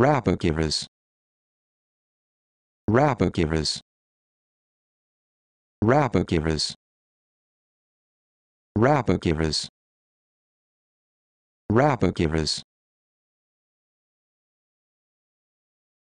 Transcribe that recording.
givers. Rapagiras givers. Rapagiras givers.